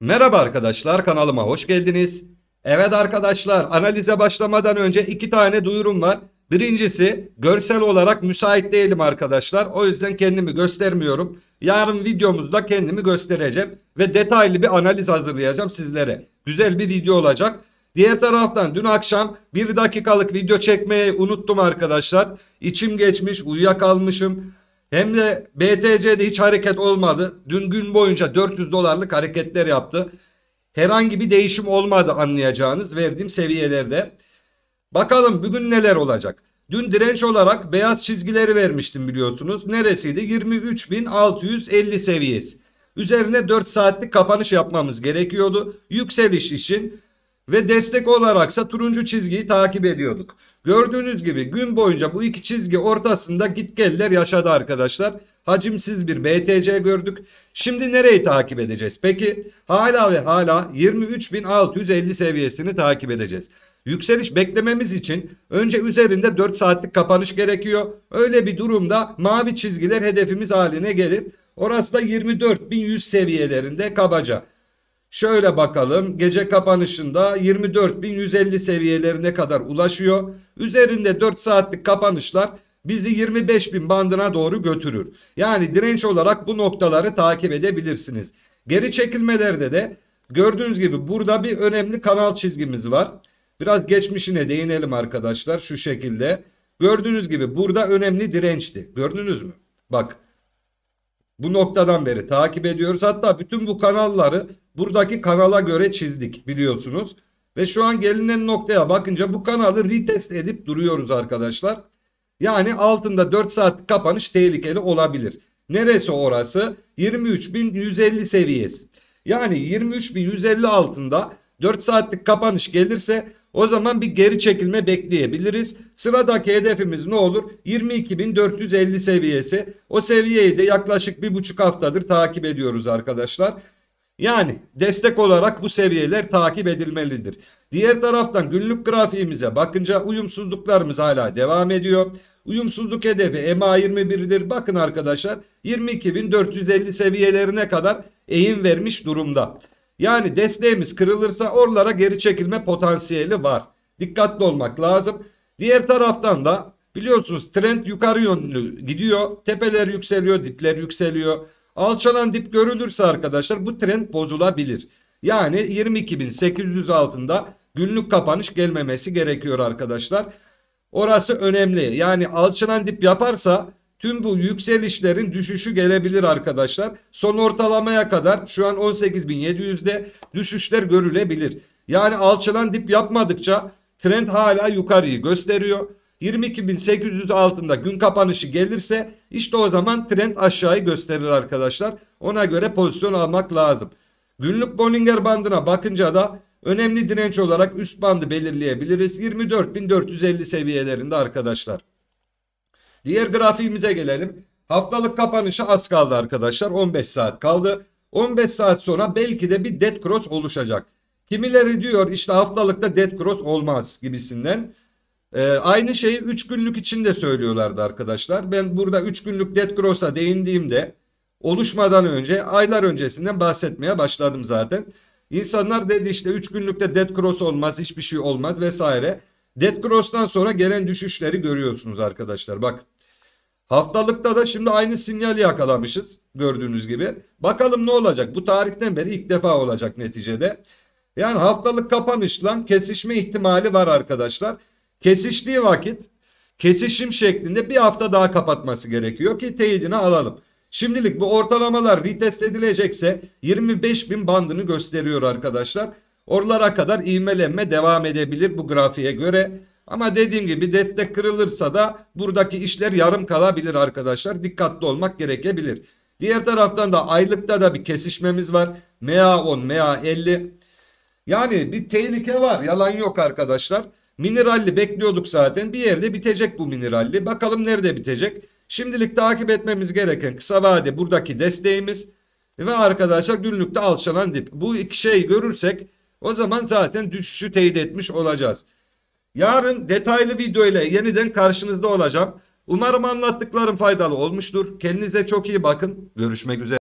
Merhaba arkadaşlar kanalıma hoş geldiniz. Evet arkadaşlar analize başlamadan önce iki tane duyurum var. Birincisi görsel olarak müsait değilim arkadaşlar. O yüzden kendimi göstermiyorum. Yarın videomuzda kendimi göstereceğim ve detaylı bir analiz hazırlayacağım sizlere. Güzel bir video olacak. Diğer taraftan dün akşam bir dakikalık video çekmeyi unuttum arkadaşlar. İçim geçmiş uyuyakalmışım. Hem de BTC'de hiç hareket olmadı. Dün gün boyunca 400 dolarlık hareketler yaptı. Herhangi bir değişim olmadı anlayacağınız verdiğim seviyelerde. Bakalım bugün neler olacak. Dün direnç olarak beyaz çizgileri vermiştim biliyorsunuz. Neresiydi? 23.650 seviyesi. Üzerine 4 saatlik kapanış yapmamız gerekiyordu. Yükseliş için ve destek olaraksa turuncu çizgiyi takip ediyorduk. Gördüğünüz gibi gün boyunca bu iki çizgi ortasında gitgeller yaşadı arkadaşlar. Hacimsiz bir BTC gördük. Şimdi nereyi takip edeceğiz? Peki hala ve hala 23.650 seviyesini takip edeceğiz. Yükseliş beklememiz için önce üzerinde 4 saatlik kapanış gerekiyor. Öyle bir durumda mavi çizgiler hedefimiz haline gelir. Orası da 24.100 seviyelerinde kabaca. Şöyle bakalım gece kapanışında 24.150 seviyelerine kadar ulaşıyor. Üzerinde 4 saatlik kapanışlar bizi 25.000 bandına doğru götürür. Yani direnç olarak bu noktaları takip edebilirsiniz. Geri çekilmelerde de gördüğünüz gibi burada bir önemli kanal çizgimiz var. Biraz geçmişine değinelim arkadaşlar şu şekilde. Gördüğünüz gibi burada önemli dirençti. Gördünüz mü? Bak bu noktadan beri takip ediyoruz. Hatta bütün bu kanalları buradaki kanala göre çizdik biliyorsunuz. Ve şu an gelinen noktaya bakınca bu kanalı retest edip duruyoruz arkadaşlar. Yani altında 4 saat kapanış tehlikeli olabilir. Neresi orası? 23.150 seviyesi. Yani 23.150 altında 4 saatlik kapanış gelirse o zaman bir geri çekilme bekleyebiliriz. Sıradaki hedefimiz ne olur? 22.450 seviyesi. O seviyeyi de yaklaşık bir buçuk haftadır takip ediyoruz arkadaşlar. Yani destek olarak bu seviyeler takip edilmelidir. Diğer taraftan günlük grafiğimize bakınca uyumsuzluklarımız hala devam ediyor. Uyumsuzluk hedefi EMA 21dir Bakın arkadaşlar 22.450 seviyelerine kadar eğim vermiş durumda. Yani desteğimiz kırılırsa oralara geri çekilme potansiyeli var. Dikkatli olmak lazım. Diğer taraftan da biliyorsunuz trend yukarı yönlü gidiyor. Tepeler yükseliyor, dipler yükseliyor. Alçalan dip görülürse arkadaşlar bu trend bozulabilir. Yani 22.800 altında günlük kapanış gelmemesi gerekiyor arkadaşlar. Orası önemli. Yani alçalan dip yaparsa tüm bu yükselişlerin düşüşü gelebilir arkadaşlar. Son ortalamaya kadar şu an 18.700'de düşüşler görülebilir. Yani alçalan dip yapmadıkça trend hala yukarıyı gösteriyor. 22.800 altında gün kapanışı gelirse işte o zaman trend aşağıyı gösterir arkadaşlar. Ona göre pozisyon almak lazım. Günlük Bollinger bandına bakınca da önemli direnç olarak üst bandı belirleyebiliriz. 24.450 seviyelerinde arkadaşlar. Diğer grafiğimize gelelim. Haftalık kapanışı az kaldı arkadaşlar. 15 saat kaldı. 15 saat sonra belki de bir dead cross oluşacak. Kimileri diyor işte haftalıkta dead cross olmaz gibisinden. E, aynı şeyi 3 günlük için de söylüyorlardı arkadaşlar. Ben burada 3 günlük dead cross'a değindiğimde oluşmadan önce aylar öncesinden bahsetmeye başladım zaten. İnsanlar dedi işte 3 günlükte dead cross olmaz hiçbir şey olmaz vesaire. Dead cross'tan sonra gelen düşüşleri görüyorsunuz arkadaşlar bak. Haftalıkta da şimdi aynı sinyali yakalamışız gördüğünüz gibi. Bakalım ne olacak bu tarihten beri ilk defa olacak neticede. Yani haftalık kapanışla kesişme ihtimali var arkadaşlar. Kesiştiği vakit kesişim şeklinde bir hafta daha kapatması gerekiyor ki teyidini alalım. Şimdilik bu ortalamalar retest edilecekse 25 bin bandını gösteriyor arkadaşlar. Oralara kadar ivmelenme devam edebilir bu grafiğe göre. Ama dediğim gibi destek kırılırsa da buradaki işler yarım kalabilir arkadaşlar. Dikkatli olmak gerekebilir. Diğer taraftan da aylıkta da bir kesişmemiz var. MA10, MA50. Yani bir tehlike var. Yalan yok arkadaşlar. Mineralli bekliyorduk zaten. Bir yerde bitecek bu mineralli. Bakalım nerede bitecek. Şimdilik takip etmemiz gereken kısa vade buradaki desteğimiz. Ve arkadaşlar günlükte alçalan dip. Bu iki şey görürsek o zaman zaten düşüşü teyit etmiş olacağız. Yarın detaylı video ile yeniden karşınızda olacağım. Umarım anlattıklarım faydalı olmuştur. Kendinize çok iyi bakın. Görüşmek üzere.